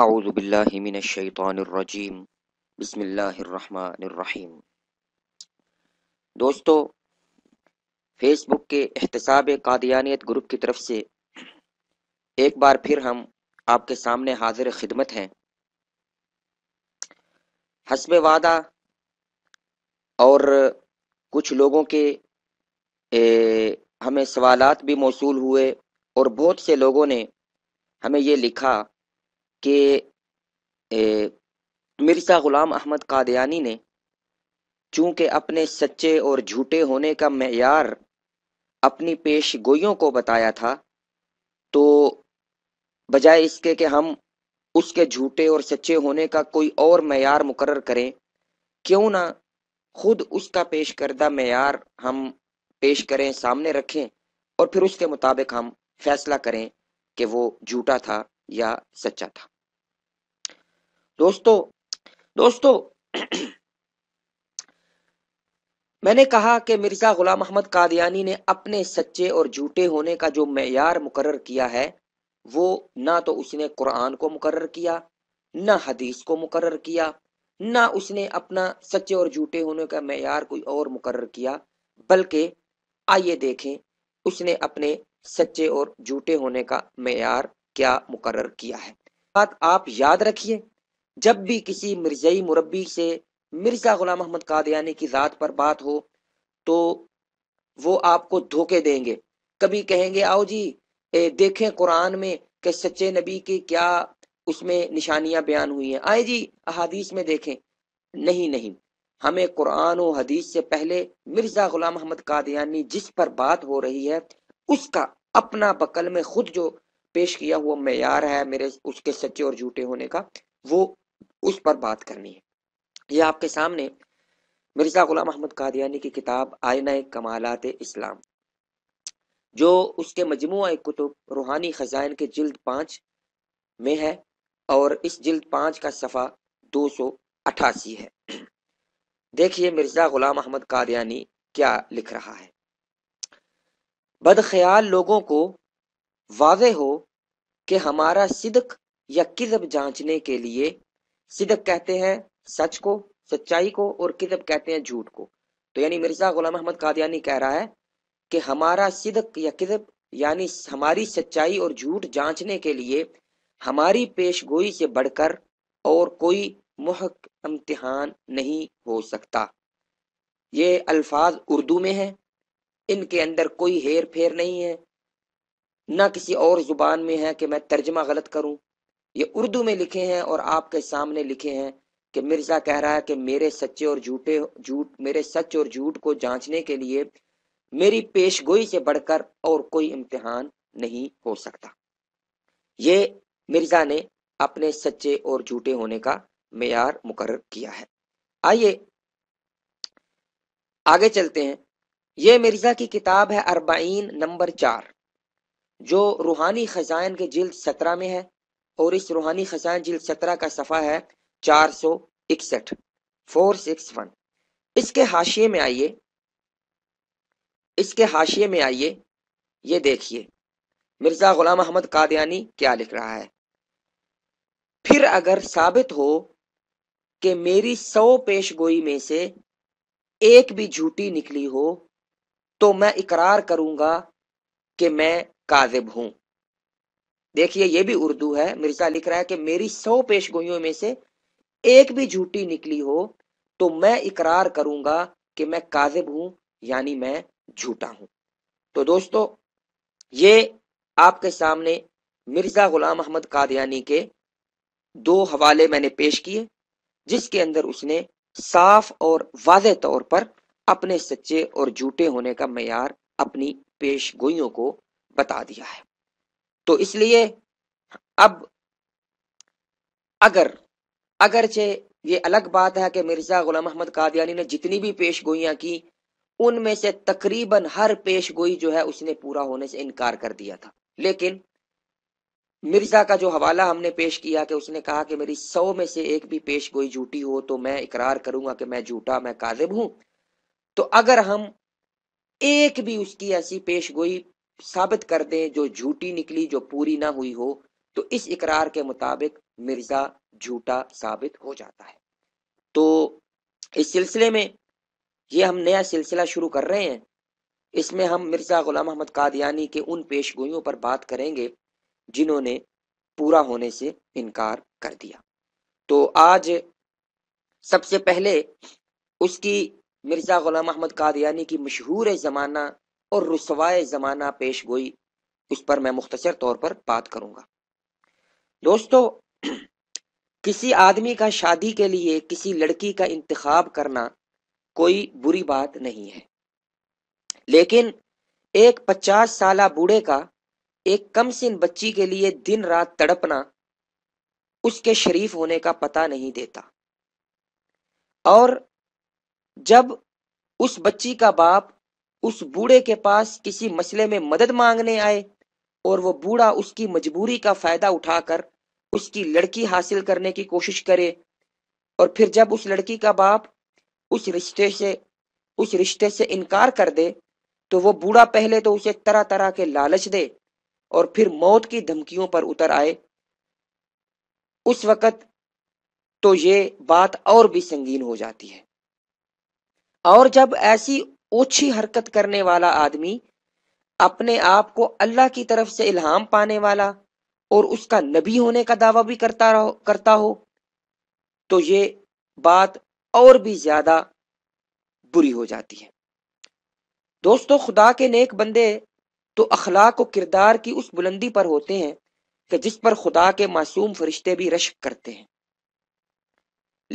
अज़बिल्लिमिनशैतरजीम बसमीम दोस्तों फेसबुक के एहतसाब कादियानियत ग्रुप की तरफ से एक बार फिर हम आपके सामने हाजिर खिदमत हैं हसब वादा और कुछ लोगों के ए, हमें सवालात भी मौसू हुए और बहुत से लोगों ने हमें ये लिखा कि मिर्ज़ा ग़ुलाम अहमद कादयानी ने चूँकि अपने सच्चे और झूठे होने का मैार अपनी पेश गोइयों को बताया था तो बजाय इसके कि हम उसके झूठे और सच्चे होने का कोई और मैार मुकर करें क्यों ना खुद उसका पेश करदा मैार हम पेश करें सामने रखें और फिर उसके मुताबिक हम फैसला करें कि वो झूठा था या सच्चा था दोस्तों दोस्तों मैंने कहा कि मिर्ज़ा ग़ुलाम अहमद कादियानी ने अपने सच्चे और झूठे होने का जो मैार मुकर किया है वो ना तो उसने कुरान को मुकर किया ना हदीस को मुकर किया ना उसने अपना सच्चे और झूठे होने का मैार कोई और मुकर किया बल्कि आइए देखें उसने अपने सच्चे और झूठे होने का मैार क्या मुकर किया है बात आप याद रखिए जब भी किसी मिर्जई मुरबी से मिर्जा गुलाम अहमद कादयानी की ज़ात पर बात हो तो वो आपको धोखे देंगे कभी कहेंगे आओ जी ए, देखें कुरान में कि सच्चे नबी की क्या उसमें निशानियां बयान हुई हैं आए जी अदीस में देखें नहीं नहीं हमें कुरान और हदीस से पहले मिर्जा गुलाम अहमद कादयानी जिस पर बात हो रही है उसका अपना बकल में खुद जो पेश किया हुआ मैार है मेरे उसके सच्चे और झूठे होने का वो उस पर बात करनी है यह आपके सामने मिर्ज़ा ग़ुलाम अहमद कादियानी की किताब आयना कमालत इस्लाम जो उसके मजमु कुतुब रूहानी ख़जान के जल्द पाँच में है और इस जल्द पाँच का सफ़ा दो सौ अठासी है देखिए मिर्ज़ा ग़ुलाम अहमद कादियानी क्या लिख रहा है बदख्याल लोगों को वाज हो कि हमारा सिदक या किजब जांचने के लिए सिदक कहते हैं सच को सच्चाई को और किदब कहते हैं झूठ को तो यानी मिर्जा गुलाम अहमद कादियानी कह रहा है कि हमारा सिदक या किदब यानी हमारी सच्चाई और झूठ जांचने के लिए हमारी पेश गोई से बढ़कर और कोई महक इम्तहान नहीं हो सकता ये अल्फाज उर्दू में हैं इनके अंदर कोई हेर फेर नहीं है ना किसी और ज़ुबान में है कि मैं तर्जमा गलत करूं ये उर्दू में लिखे हैं और आपके सामने लिखे हैं कि मिर्जा कह रहा है कि मेरे सच्चे और झूठे झूठ मेरे सच और झूठ को जांचने के लिए मेरी पेश गोई से बढ़कर और कोई इम्तिहान नहीं हो सकता ये मिर्जा ने अपने सच्चे और झूठे होने का मैार मुकर किया है आइए आगे चलते हैं ये मिर्जा की किताब है अरबाइन नंबर चार जो रूहानी खजान के जिल्द सत्रह में है और इस रूहानी खजान जिल सत्रह का सफ़ा है चार सौ इकसठ फोर सिक्स वन इसके हाशिए में आइए इसके हाशिए में आइए ये देखिए मिर्ज़ा ग़ुलाम अहमद कादयानी क्या लिख रहा है फिर अगर साबित हो कि मेरी सौ पेश गोई में से एक भी झूठी निकली हो तो मैं इकरार करूंगा कि मैं काजिब हूं देखिए ये भी उर्दू है मिर्जा लिख रहा है कि मेरी सौ पेश गोईयों में से एक भी झूठी निकली हो तो मैं इकरार करूंगा कि मैं काजिब हूं यानी मैं झूठा हूं तो दोस्तों ये आपके सामने मिर्जा गुलाम अहमद कादयानी के दो हवाले मैंने पेश किए जिसके अंदर उसने साफ और वाज तौर पर अपने सच्चे और झूठे होने का मैार अपनी पेश गोइयों को बता दिया है तो इसलिए अब अगर अगरचे ये अलग बात है कि मिर्जा गुलाम अहमद कादियानी ने जितनी भी पेश गोइयां की उनमें से तकरीबन हर पेश गोई जो है उसने पूरा होने से इनकार कर दिया था लेकिन मिर्जा का जो हवाला हमने पेश किया कि उसने कहा कि मेरी सौ में से एक भी पेश गोई झूठी हो तो मैं इकरार करूंगा कि मैं झूठा मैं काजिब हूं तो अगर हम एक भी उसकी ऐसी पेश गोई साबित कर दें जो झूठी निकली जो पूरी ना हुई हो तो इस इकरार के मुताबिक मिर्जा झूठा साबित हो जाता है तो इस सिलसिले में ये हम नया सिलसिला शुरू कर रहे हैं इसमें हम मिर्ज़ा गुलाम अहमद कादियानी के उन पेश गोइयों पर बात करेंगे जिन्होंने पूरा होने से इनकार कर दिया तो आज सबसे पहले उसकी मिर्ज़ा गुलाम अहमद कादियानी की मशहूर ज़माना और रसवाए ज़माना पेश गोई उस पर मैं मुख्तर तौर पर बात करूँगा दोस्तों किसी आदमी का शादी के लिए किसी लड़की का इंतखब करना कोई बुरी बात नहीं है लेकिन एक पचास साल बूढ़े का एक कम सिन बच्ची के लिए दिन रात तड़पना उसके शरीफ होने का पता नहीं देता और जब उस बच्ची का बाप उस बूढ़े के पास किसी मसले में मदद मांगने आए और वो बूढ़ा उसकी मजबूरी का फायदा उठाकर उसकी लड़की हासिल करने की कोशिश करे और फिर जब उस लड़की का बाप उस रिश्ते से उस रिश्ते से इनकार कर दे तो वो बूढ़ा पहले तो उसे तरह तरह के लालच दे और फिर मौत की धमकियों पर उतर आए उस वक्त तो ये बात और भी संगीन हो जाती है और जब ऐसी ओछी हरकत करने वाला आदमी अपने आप को अल्लाह की तरफ से इल्हाम पाने वाला और उसका नबी होने का दावा भी करता रहो करता हो तो ये बात और भी ज्यादा बुरी हो जाती है दोस्तों खुदा के नेक बंदे तो अखलाक और किरदार की उस बुलंदी पर होते हैं कि जिस पर खुदा के मासूम फरिश्ते भी रश्क करते हैं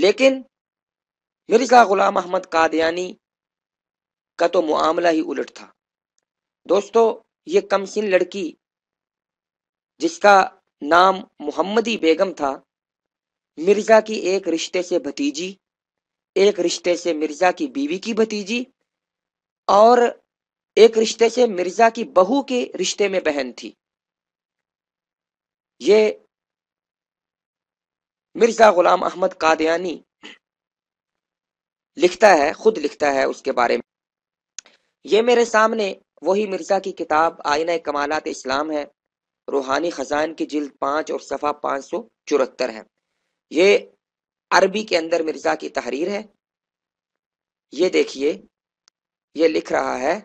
लेकिन मिर्जा गुलाम अहमद कादयानी का तो मामला ही उलट था दोस्तों ये कमसिन लड़की जिसका नाम मोहम्मदी बेगम था मिर्जा की एक रिश्ते से भतीजी एक रिश्ते से मिर्जा की बीवी की भतीजी और एक रिश्ते से मिर्जा की बहू के रिश्ते में बहन थी ये मिर्जा गुलाम अहमद कादयानी लिखता है खुद लिखता है उसके बारे में ये मेरे सामने वही मिर्जा की किताब आयना कमालत इस्लाम है रूहानी खजान की जिल्द पांच और सफ़ा पांच सौ चौहत्तर है ये अरबी के अंदर मिर्जा की तहरीर है ये देखिए ये लिख रहा है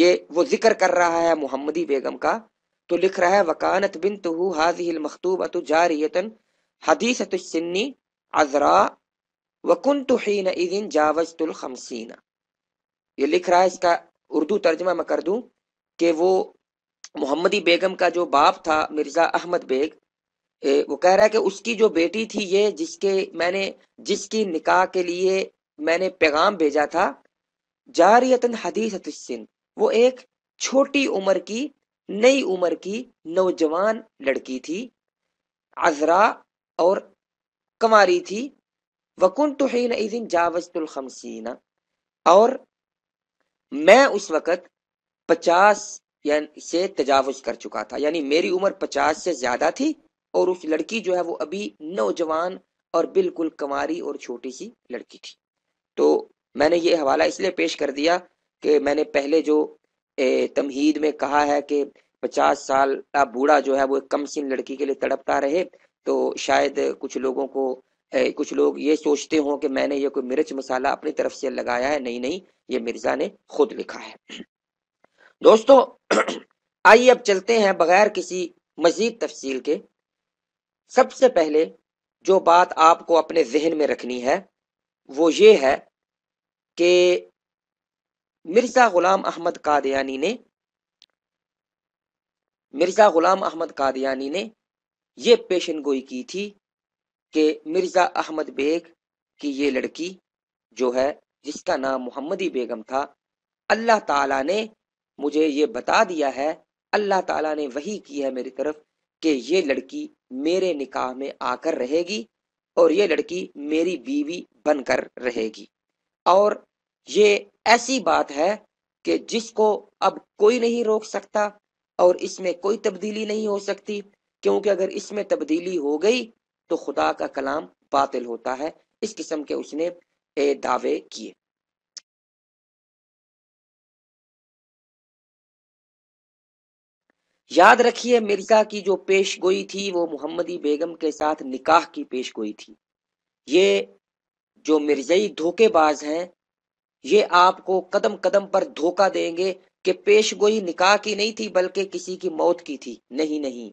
ये वो जिक्र कर रहा है मोहम्मदी बेगम का तो लिख रहा है वकानत बिन तुह हाजिल मखतूब अतु जारियतन हदीस अजरा वकुन तुन जावज खमसीना ये लिख रहा है इसका उर्दू तर्जमा मैं कर दूं कि वो मोहम्मदी बेगम का जो बाप था मिर्ज़ा अहमद बेग ए, वो कह रहा है कि उसकी जो बेटी थी ये जिसके मैंने जिसकी निकाह के लिए मैंने पैगाम भेजा था जारियतन हदीसत सिंध वो एक छोटी उम्र की नई उम्र की नौजवान लड़की थी अजरा और कमारी थी वकुन तो ही नज़िन और मैं उस वक़्त पचास से तजावज कर चुका था यानी मेरी उम्र पचास से ज़्यादा थी और उस लड़की जो है वो अभी नौजवान और बिल्कुल कमारी और छोटी सी लड़की थी तो मैंने ये हवाला इसलिए पेश कर दिया कि मैंने पहले जो तमहीद में कहा है कि पचास साल का बूढ़ा जो है वो एक कम सिन लड़की के लिए तड़पता रहे तो शायद कुछ लोगों को ए, कुछ लोग ये सोचते हों कि मैंने ये कोई मिर्च मसाला अपनी तरफ से लगाया है नहीं नहीं ये मिर्जा ने खुद लिखा है दोस्तों आइए अब चलते हैं बगैर किसी मजीद तफसील के सबसे पहले जो बात आपको अपने जहन में रखनी है वो ये है कि मिर्ज़ा ग़ुलाम अहमद कादयानी ने मिर्ज़ा ग़ुलाम अहमद कादयानी ने यह पेशन गोई की थी कि मिर्ज़ा अहमद बेग की ये लड़की जो है जिसका नाम मोहम्मदी बेगम था अल्लाह ताला ने मुझे ये बता दिया है अल्लाह ताला ने वही की है मेरी तरफ कि ये लड़की मेरे निकाह में आकर रहेगी और ये लड़की मेरी बीवी बनकर रहेगी और ये ऐसी बात है कि जिसको अब कोई नहीं रोक सकता और इसमें कोई तब्दीली नहीं हो सकती क्योंकि अगर इसमें तब्दीली हो गई तो खुदा का कलाम बातिल होता है इस किस्म के उसने दावे किए याद रखिए मिर्जा की जो पेश गोई थी वो मोहम्मदी बेगम के साथ निकाह की पेश गोई थी ये जो मिर्जई धोखेबाज हैं ये आपको कदम कदम पर धोखा देंगे कि पेश गोई निकाह की नहीं थी बल्कि किसी की मौत की थी नहीं नहीं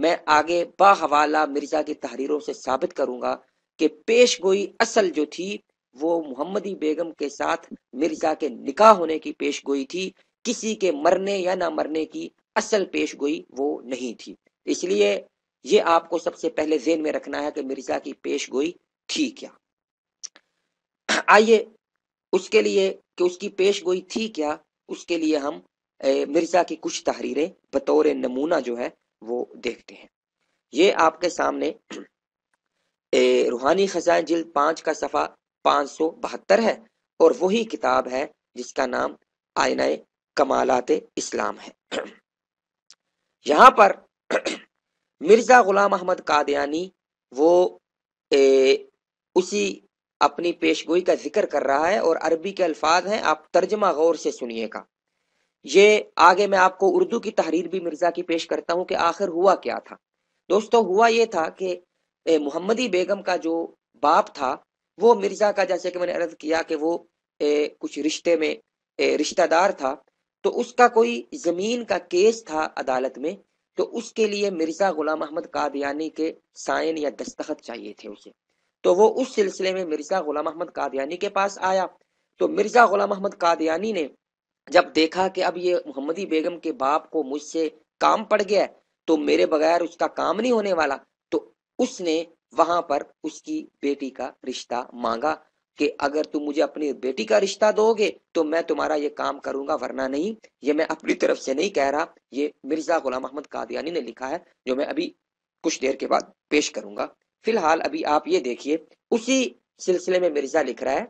मैं आगे बाहवाला मिर्जा की तहरीरों से साबित करूंगा कि पेश गोई असल जो थी वो मोहम्मदी बेगम के साथ मिर्जा के निकाह होने की पेश गोई थी किसी के मरने या ना मरने की असल पेश गोई वो नहीं थी इसलिए ये आपको सबसे पहले जेन में रखना है कि मिर्जा की पेश गोई थी क्या आइए उसके लिए कि उसकी पेश गोई थी क्या उसके लिए हम ए, मिर्जा की कुछ तहरीरें बतौर नमूना जो है वो देखते हैं ये आपके सामने ए, रूहानी खजान जिल पांच का सफ़ा पाँच सौ बहत्तर है और वही किताब है जिसका नाम आयना कमालात इस्लाम है यहाँ पर मिर्ज़ा ग़ुलाम अहमद कादयानी वो ए, उसी अपनी पेशगोई का जिक्र कर रहा है और अरबी के अल्फाज हैं आप तर्जमा गौर से सुनिएगा ये आगे मैं आपको उर्दू की तहरीर भी मिर्जा की पेश करता हूँ कि आखिर हुआ क्या था दोस्तों हुआ ये था कि मोहम्मदी बेगम का जो बाप था वो मिर्जा का जैसे कि मैंने अर्ज किया कि वो ए, कुछ रिश्ते में रिश्तेदार था तो उसका कोई जमीन का केस था अदालत में तो उसके लिए मिर्जा गुलाम अहमद कादयानी के साइन या दस्तखत चाहिए थे उसे तो वो उस सिलसिले में मिर्जा गुलाम अहमद कादयानी के पास आया तो मिर्जा गुलाम अहमद कादयानी ने जब देखा कि अब ये मोहम्मदी बेगम के बाप को मुझसे काम पड़ गया तो मेरे बगैर उसका काम नहीं होने वाला तो उसने वहां पर उसकी बेटी का रिश्ता मांगा कि अगर तुम मुझे अपनी बेटी का रिश्ता दोगे तो मैं तुम्हारा ये काम करूंगा वरना नहीं ये मैं अपनी तरफ से नहीं कह रहा ये मिर्जा गुलाम अहमद कादियानी ने लिखा है जो मैं अभी कुछ देर के बाद पेश करूंगा फिलहाल अभी आप ये देखिए उसी सिलसिले में मिर्जा लिख रहा है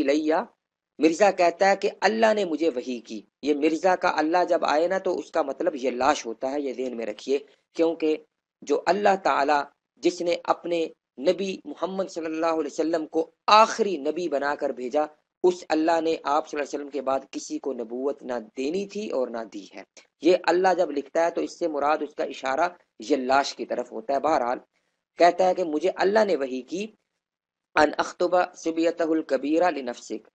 इलैया मिर्जा कहता है कि अल्लाह ने मुझे वही की ये मिर्जा का अल्लाह जब आए ना तो उसका मतलब ये लाश होता है ये देन में रखिए क्योंकि जो अल्लाह ताला जिसने अपने नबी मोहम्मद सल्लल्लाहु अलैहि वसल्लम को आखिरी नबी बनाकर भेजा उस अल्लाह ने आप वसल्लम के बाद किसी को नबूवत ना देनी थी और ना दी है ये अल्लाह जब लिखता है तो इससे मुराद उसका इशारा ये लाश की तरफ होता है बहरहाल कहता है कि मुझे अल्लाह ने वही की अन अख्तुबा सिबियतुल कबीरा लिनफसिक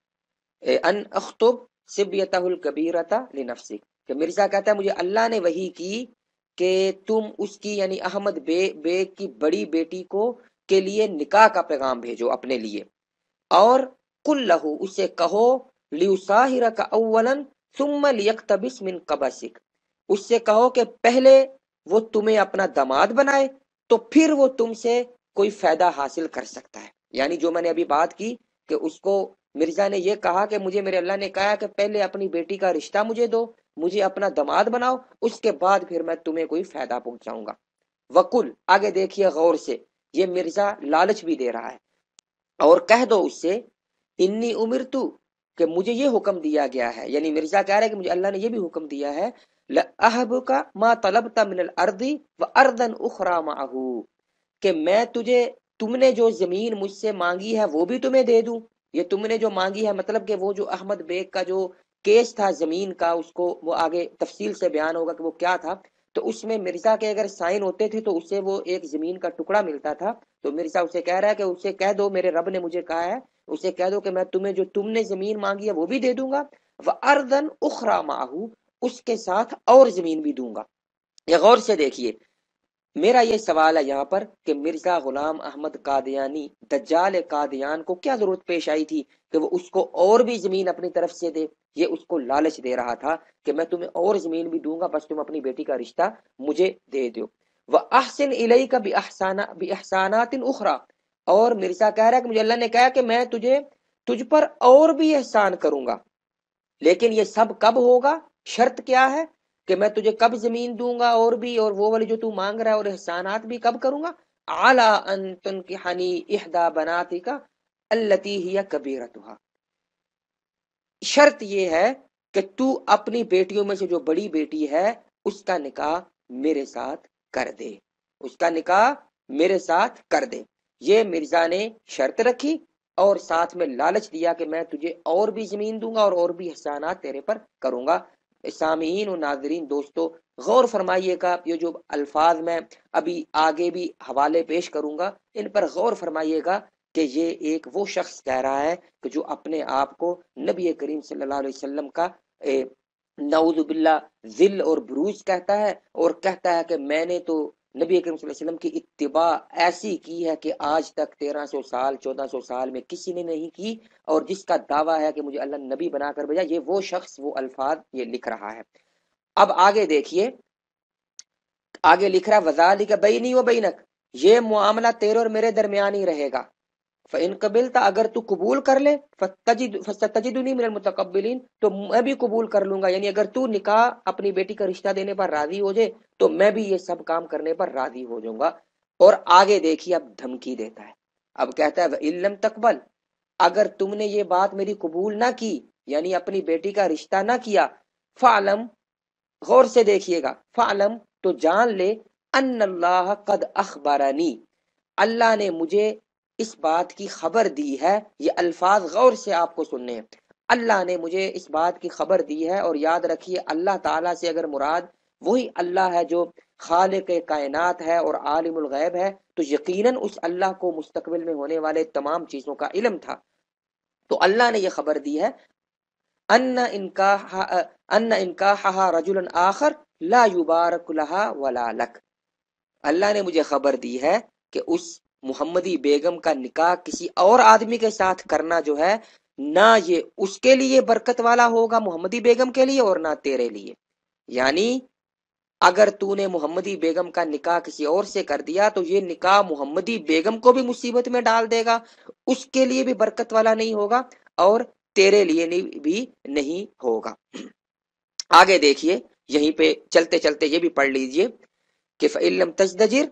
अन अख्तुब सिबियतहुल कबीरता लिनफसिक कि मिर्ज़ा कहता है मुझे अल्लाह ने वही की कि तुम उसकी यानी अहमद बे बे की बड़ी बेटी को के लिए निकाह का पैगाम भेजो अपने लिए और कुल लहू उसे कहो लियुसाहिरा का अव्वलन सुम्मा लियकतबिस मिन कबासिक उससे कहो कि पहले वो तुम्हें अपना दामाद बनाए तो फिर वो तुमसे कोई फायदा हासिल कर सकता है यानी जो मैंने अभी बात की कि उसको मिर्जा ने यह कहा कि मुझे मेरे अल्लाह ने कहा कि पहले अपनी बेटी का रिश्ता मुझे दो मुझे अपना दमाद बनाओ उसके बाद फिर मैं तुम्हें कोई फायदा पहुंचाऊंगा वकुल आगे देखिए गौर से ये मिर्जा लालच भी दे रहा है और कह दो उससे इन्नी उम्र तू कि मुझे ये हुक्म दिया गया है यानी मिर्जा कह रहा है कि मुझे अल्लाह ने यह भी हुक्म दिया है अहब का मा तलब मिनल अर्दी व अर्दन उखरा माहू कि मैं तुझे तुमने जो जमीन मुझसे मांगी है वो भी तुम्हें दे दू ये तुमने जो मांगी है मतलब कि वो जो अहमद बेग का जो केस था जमीन का उसको वो आगे तफसील से बयान होगा कि वो क्या था तो उसमें मिर्जा के अगर साइन होते थे तो उसे वो एक जमीन का टुकड़ा मिलता था तो मिर्जा उसे कह रहा है कि उसे कह दो मेरे रब ने मुझे कहा है उसे कह दो कि मैं तुम्हें जो तुमने जमीन मांगी है वो भी दे दूंगा वह अर्दन उखरा माहू उसके साथ और जमीन भी दूंगा ये गौर से देखिए मेरा ये सवाल है यहाँ पर कि मिर्जा गुलाम अहमद कादयानी दज्जाल कादयान को क्या जरूरत पेश आई थी कि वो उसको और भी जमीन अपनी तरफ से दे ये उसको लालच दे रहा था कि मैं तुम्हें और जमीन भी दूंगा बस तुम अपनी बेटी का रिश्ता मुझे दे दो वह अहसिन इलाई का भी अहसाना भी अहसानातिन उखरा और मिर्जा कह रहा है कि मुझे अल्लाह ने कहा कि मैं तुझे तुझ पर और भी एहसान करूंगा लेकिन ये सब कब होगा शर्त क्या है कि मैं तुझे कब जमीन दूंगा और भी और वो वाली जो तू मांग रहा है और एहसानात भी कब करूंगा आला अन तुन की हनी इहदा बनाती का अल्लती कबीर शर्त यह है कि तू अपनी बेटियों में से जो बड़ी बेटी है उसका निकाह मेरे साथ कर दे उसका निकाह मेरे साथ कर दे ये मिर्जा ने शर्त रखी और साथ में लालच दिया कि मैं तुझे और भी जमीन दूंगा और और भी एहसानात तेरे पर करूंगा सामीन नाजरीन दोस्तों गौर फरमाइएगा ये जो अल्फाज मैं अभी आगे भी हवाले पेश करूंगा इन पर गौर फरमाइएगा कि ये एक वो शख्स कह रहा है कि जो अपने आप को नबी करीम सल्लल्लाहु अलैहि वसल्लम का नवजुबिल्ला जिल और बरूज कहता है और कहता है कि मैंने तो नबी अकरम वसल्लम की इत्तबा ऐसी की है कि आज तक तेरह सौ साल सौ साल में किसी ने नहीं की और जिसका दावा है कि मुझे अल्लाह नबी बनाकर भेजा ये वो शख्स वो अल्फाज ये लिख रहा है अब आगे देखिए आगे लिख रहा वजाली का बई नहीं वो बई नक ये मामला तेरे और मेरे दरमियान ही रहेगा फ़िन कबिलता अगर तू कबूल कर ले तजिदी मेरे मुतकबिलिन तो मैं भी कबूल कर लूंगा यानी अगर तू निकाह अपनी बेटी का रिश्ता देने पर राजी हो जाए तो मैं भी ये सब काम करने पर राजी हो जाऊंगा और आगे देखिए अब धमकी देता है अब कहता है इलम तकबल अगर तुमने ये बात मेरी कबूल ना की यानी अपनी बेटी का रिश्ता ना किया फालम गौर से देखिएगा फालम तो जान ले अल्लाह कद अखबारानी अल्लाह ने मुझे इस बात की खबर दी है ये अल्फाज गौर से आपको सुनने अल्लाह ने मुझे इस बात की खबर दी है और याद रखिए अल्लाह ताला से अगर मुराद वही अल्लाह है जो खाल के कायनात है और गैब है तो यकीनन उस अल्लाह को मुस्तबिल में होने वाले तमाम चीज़ों का इलम था तो अल्लाह ने यह खबर दी है अन्ना इनका अन्ना इनका हा आखर ला युबारक वला लक अल्लाह ने मुझे खबर दी है कि उस मोहम्मदी बेगम का निकाह किसी और आदमी के साथ करना जो है ना ये उसके लिए बरकत वाला होगा मोहम्मदी बेगम के लिए और ना तेरे लिए यानी अगर तूने मोहम्मदी बेगम का निकाह किसी और से कर दिया तो ये निकाह मोहम्मदी बेगम को भी मुसीबत में डाल देगा उसके लिए भी बरकत वाला नहीं होगा और तेरे लिए भी नहीं होगा आगे देखिए यहीं पे चलते चलते ये भी पढ़ लीजिए कि फ़िल्म तजदजिर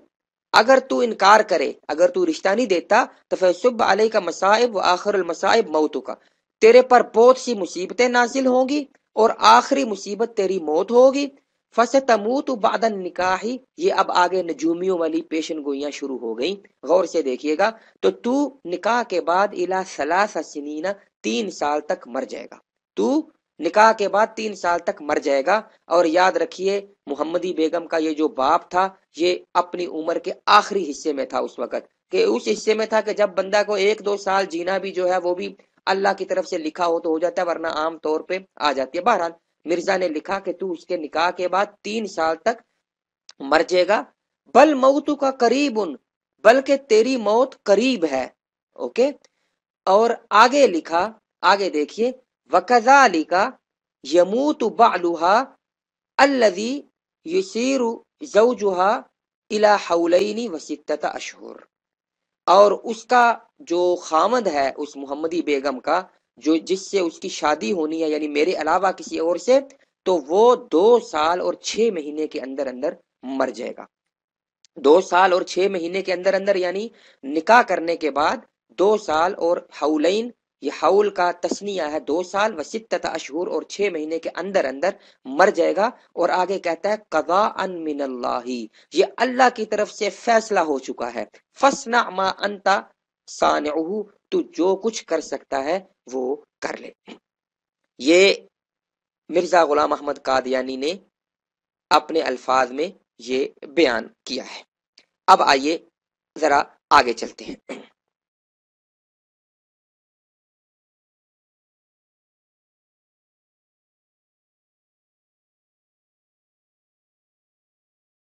अगर तू इनकार करे अगर तू रिश्ता नहीं देता तो फिर सुब अली का मसाइब व आखिर मसाइब मौतू का तेरे पर बहुत सी मुसीबतें नाजिल होंगी और आखिरी मुसीबत तेरी मौत होगी फस तमूत बादन निकाही ये अब आगे नजूमियों वाली पेशन गोइयाँ शुरू हो गई गौर से देखिएगा तो तू निकाह के बाद इला सलासा सिनीना तीन साल तक मर जाएगा तू निकाह के बाद तीन साल तक मर जाएगा और याद रखिए मोहम्मदी बेगम का ये जो बाप था ये अपनी उम्र के आखिरी हिस्से में था उस वक्त के उस हिस्से में था कि जब बंदा को एक दो साल जीना भी जो है वो भी अल्लाह की तरफ से लिखा हो तो हो जाता है वरना आम तौर पे आ जाती है बहरहाल मिर्जा ने लिखा कि तू उसके निकाह के बाद तीन साल तक मर जाएगा बल मऊतु का करीब उन बल्कि तेरी मौत करीब है ओके और आगे लिखा आगे देखिए वकजालिका यमूत बालुहा अल्लजी अशहर और उसका जो खामद है उस मोहम्मदी बेगम का जो जिससे उसकी शादी होनी है यानी मेरे अलावा किसी और से तो वो दो साल और छः महीने के अंदर अंदर मर जाएगा दो साल और छः महीने के अंदर अंदर यानी निकाह करने के बाद दो साल और हौलैन ये हाउल का तस्निया है दो साल व सित्तता अशहूर और छह महीने के अंदर अंदर मर जाएगा और आगे कहता है कदा अन मिन ये अल्लाह की तरफ से फैसला हो चुका है फसना मा अंता सान तू जो कुछ कर सकता है वो कर ले ये मिर्जा गुलाम अहमद कादयानी ने अपने अल्फाज में ये बयान किया है अब आइए जरा आगे चलते हैं